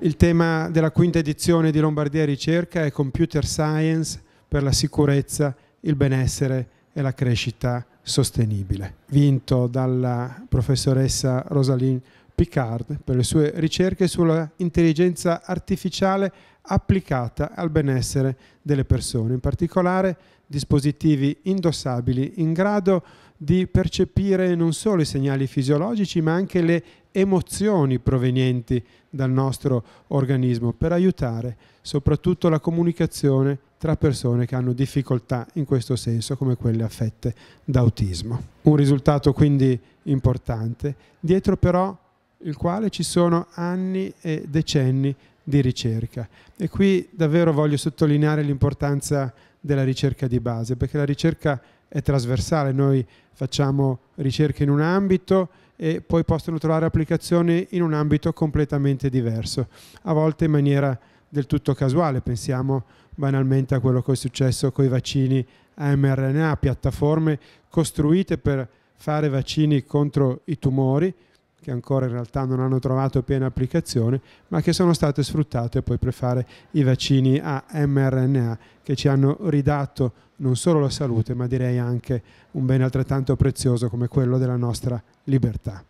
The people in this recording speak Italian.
Il tema della quinta edizione di Lombardia Ricerca è Computer Science per la sicurezza, il benessere e la crescita sostenibile, vinto dalla professoressa Rosalind Picard per le sue ricerche sulla intelligenza artificiale applicata al benessere delle persone, in particolare dispositivi indossabili in grado di percepire non solo i segnali fisiologici ma anche le emozioni provenienti dal nostro organismo per aiutare soprattutto la comunicazione tra persone che hanno difficoltà in questo senso come quelle affette da autismo. Un risultato quindi importante, dietro però il quale ci sono anni e decenni di ricerca. E qui davvero voglio sottolineare l'importanza della ricerca di base, perché la ricerca è trasversale, noi facciamo ricerche in un ambito e poi possono trovare applicazioni in un ambito completamente diverso, a volte in maniera del tutto casuale, pensiamo banalmente a quello che è successo con i vaccini a mRNA, piattaforme costruite per fare vaccini contro i tumori, che ancora in realtà non hanno trovato piena applicazione, ma che sono state sfruttate poi per fare i vaccini a mRNA, che ci hanno ridato non solo la salute, ma direi anche un bene altrettanto prezioso come quello della nostra libertà.